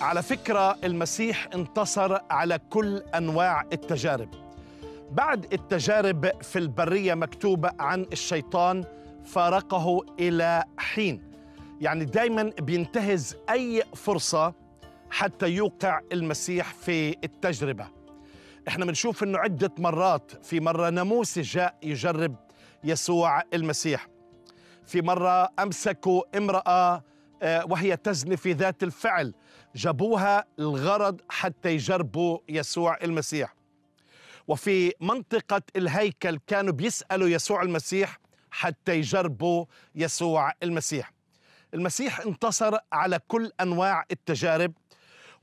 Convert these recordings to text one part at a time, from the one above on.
على فكرة المسيح انتصر على كل أنواع التجارب بعد التجارب في البرية مكتوبة عن الشيطان فارقه إلى حين يعني دايما بينتهز أي فرصة حتى يوقع المسيح في التجربة احنا بنشوف انه عدة مرات في مرة ناموس جاء يجرب يسوع المسيح في مرة أمسكوا امرأة آه، وهي تزني في ذات الفعل جابوها الغرض حتى يجربوا يسوع المسيح وفي منطقة الهيكل كانوا بيسألوا يسوع المسيح حتى يجربوا يسوع المسيح المسيح انتصر على كل أنواع التجارب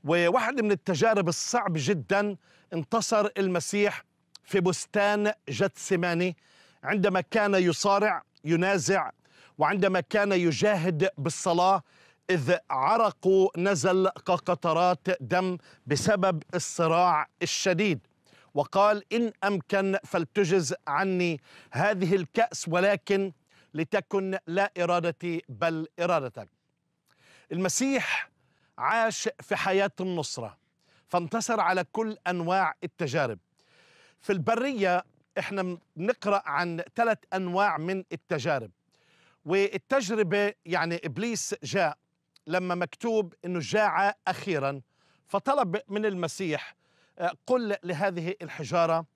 وواحد من التجارب الصعب جدا انتصر المسيح في بستان جتسماني عندما كان يصارع ينازع وعندما كان يجاهد بالصلاة إذ عرقه نزل كقطرات دم بسبب الصراع الشديد وقال إن أمكن فلتجز عني هذه الكأس ولكن لتكن لا إرادتي بل إرادتك المسيح عاش في حياة النصرة فانتصر على كل أنواع التجارب في البرية احنا بنقرأ عن ثلاث أنواع من التجارب والتجربة يعني إبليس جاء لما مكتوب أنه جاع أخيرا فطلب من المسيح آه، قل لهذه الحجارة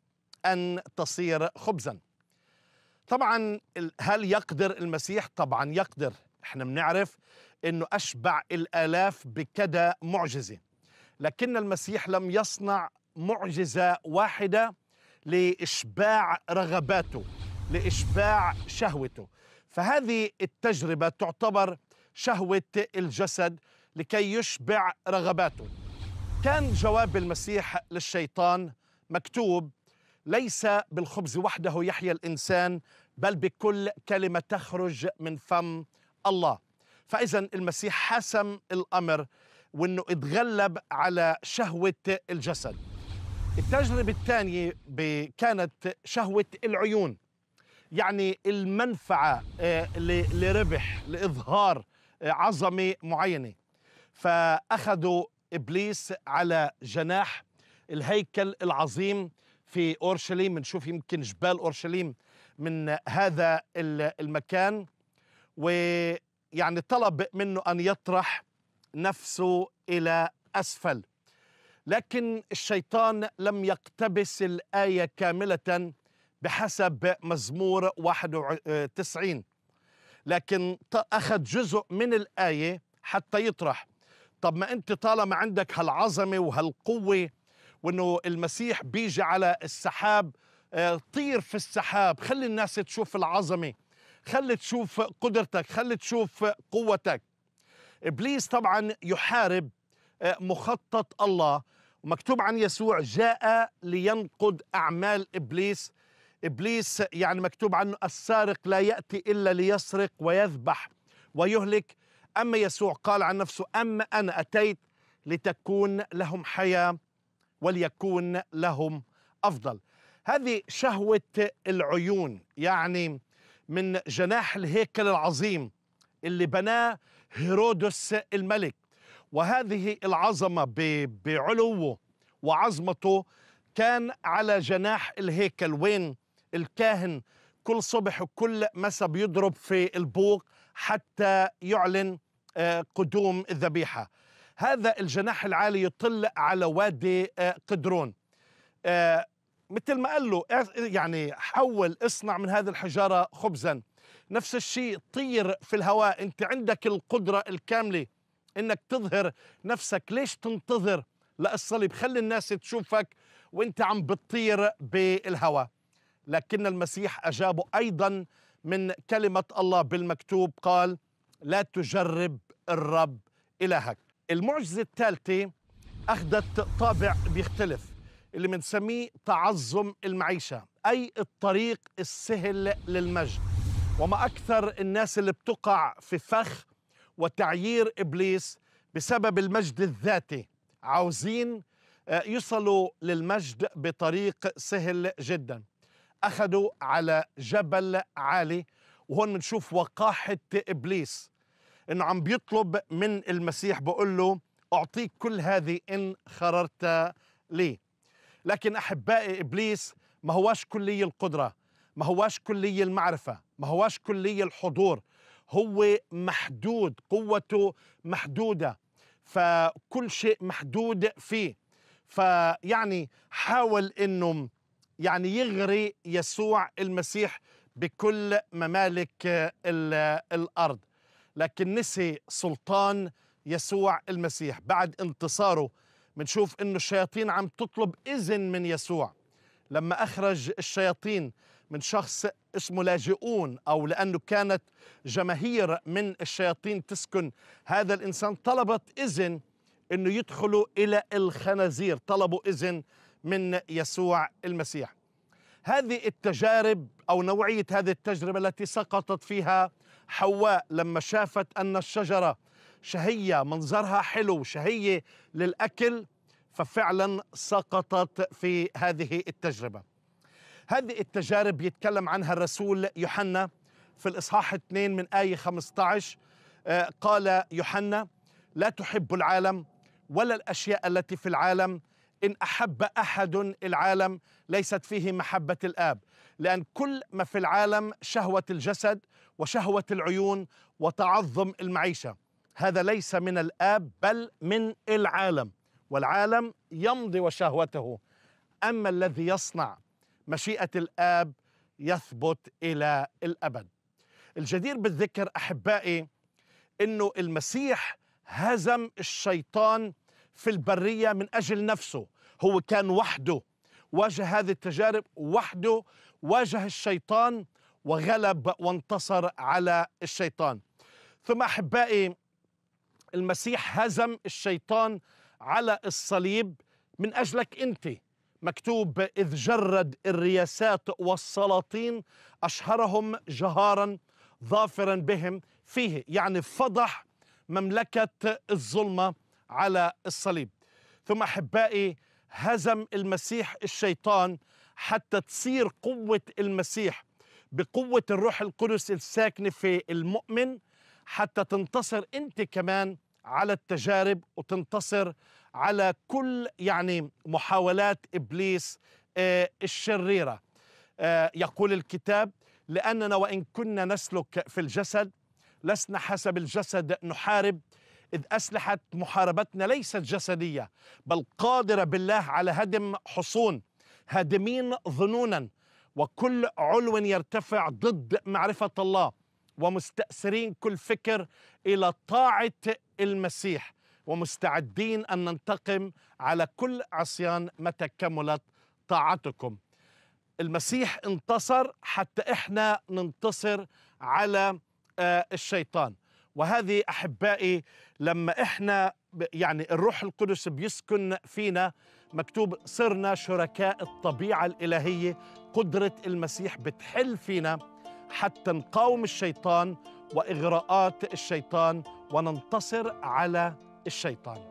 أن تصير خبزا طبعا هل يقدر المسيح؟ طبعا يقدر احنا بنعرف أنه أشبع الآلاف بكدا معجزة لكن المسيح لم يصنع معجزة واحدة لإشباع رغباته لإشباع شهوته فهذه التجربة تعتبر شهوة الجسد لكي يشبع رغباته كان جواب المسيح للشيطان مكتوب ليس بالخبز وحده يحيا الإنسان بل بكل كلمة تخرج من فم الله فإذا المسيح حسم الأمر وأنه اتغلب على شهوة الجسد التجربة الثانية كانت شهوة العيون يعني المنفعه آه، لربح لاظهار آه، عظمه معينه فاخذوا ابليس على جناح الهيكل العظيم في اورشليم بنشوف يمكن جبال اورشليم من هذا المكان ويعني طلب منه ان يطرح نفسه الى اسفل لكن الشيطان لم يقتبس الايه كامله بحسب مزمور 91 آه، لكن أخذ جزء من الآية حتى يطرح طب ما أنت طالما عندك هالعظمة وهالقوة وأنه المسيح بيجي على السحاب آه، طير في السحاب خلي الناس تشوف العظمة خلي تشوف قدرتك خلي تشوف قوتك إبليس طبعا يحارب آه، مخطط الله مكتوب عن يسوع جاء لينقض أعمال إبليس إبليس يعني مكتوب عنه السارق لا يأتي إلا ليسرق ويذبح ويهلك أما يسوع قال عن نفسه أما أنا أتيت لتكون لهم حياة وليكون لهم أفضل هذه شهوة العيون يعني من جناح الهيكل العظيم اللي بناه هيرودس الملك وهذه العظمة بعلوه وعظمته كان على جناح الهيكل وين الكاهن كل صبح وكل مساء بيضرب في البوق حتى يعلن آه، قدوم الذبيحة هذا الجناح العالي يطل على وادي آه، قدرون آه، مثل ما قال له إيه، يعني حول اصنع من هذه الحجارة خبزا نفس الشيء طير في الهواء انت عندك القدرة الكاملة انك تظهر نفسك ليش تنتظر للصليب خلي الناس تشوفك وانت عم بتطير بالهواء لكن المسيح أجابه أيضا من كلمة الله بالمكتوب قال لا تجرب الرب إلهك المعجزة الثالثة أخذت طابع بيختلف اللي بنسميه تعظم المعيشة أي الطريق السهل للمجد وما أكثر الناس اللي بتقع في فخ وتعيير إبليس بسبب المجد الذاتي عاوزين آه، يصلوا للمجد بطريق سهل جدا أخذوا على جبل عالي وهون بنشوف وقاحة إبليس إنه عم بيطلب من المسيح بقول له أعطيك كل هذه إن خررت لي لكن أحبائي إبليس ما هواش كلي القدرة ما هواش كلي المعرفة ما هواش كلي الحضور هو محدود قوته محدودة فكل شيء محدود فيه فيعني حاول انه يعني يغري يسوع المسيح بكل ممالك آه، آه، الارض لكن نسي سلطان يسوع المسيح بعد انتصاره بنشوف انه الشياطين عم تطلب اذن من يسوع لما اخرج الشياطين من شخص اسمه لاجئون او لانه كانت جماهير من الشياطين تسكن هذا الانسان طلبت اذن انه يدخلوا الى الخنازير طلبوا اذن من يسوع المسيح هذه التجارب او نوعيه هذه التجربه التي سقطت فيها حواء لما شافت ان الشجره شهيه منظرها حلو شهيه للاكل ففعلا سقطت في هذه التجربه هذه التجارب يتكلم عنها الرسول يوحنا في الاصحاح 2 من ايه 15 آه، قال يوحنا لا تحب العالم ولا الاشياء التي في العالم إن أحب أحد العالم ليست فيه محبة الآب لأن كل ما في العالم شهوة الجسد وشهوة العيون وتعظم المعيشة هذا ليس من الآب بل من العالم والعالم يمضي وشهوته أما الذي يصنع مشيئة الآب يثبت إلى الأبد الجدير بالذكر أحبائي أنه المسيح هزم الشيطان في البرية من أجل نفسه هو كان وحده واجه هذه التجارب وحده واجه الشيطان وغلب وانتصر على الشيطان ثم أحبائي المسيح هزم الشيطان على الصليب من أجلك أنت مكتوب إذ جرد الرياسات والسلاطين أشهرهم جهارا ظافرا بهم فيه يعني فضح مملكة الظلمة على الصليب ثم احبائي هزم المسيح الشيطان حتى تصير قوه المسيح بقوه الروح القدس الساكنه في المؤمن حتى تنتصر انت كمان على التجارب وتنتصر على كل يعني محاولات ابليس آه، الشريره آه، يقول الكتاب لاننا وان كنا نسلك في الجسد لسنا حسب الجسد نحارب إذ أسلحة محاربتنا ليست جسدية بل قادرة بالله على هدم حصون هادمين ظنونا وكل علو يرتفع ضد معرفة الله ومستأسرين كل فكر إلى طاعة المسيح ومستعدين أن ننتقم على كل عصيان متى كملت طاعتكم المسيح انتصر حتى إحنا ننتصر على آه، الشيطان وهذه احبائي لما احنا يعني الروح القدس بيسكن فينا مكتوب صرنا شركاء الطبيعه الالهيه قدره المسيح بتحل فينا حتى نقاوم الشيطان واغراءات الشيطان وننتصر على الشيطان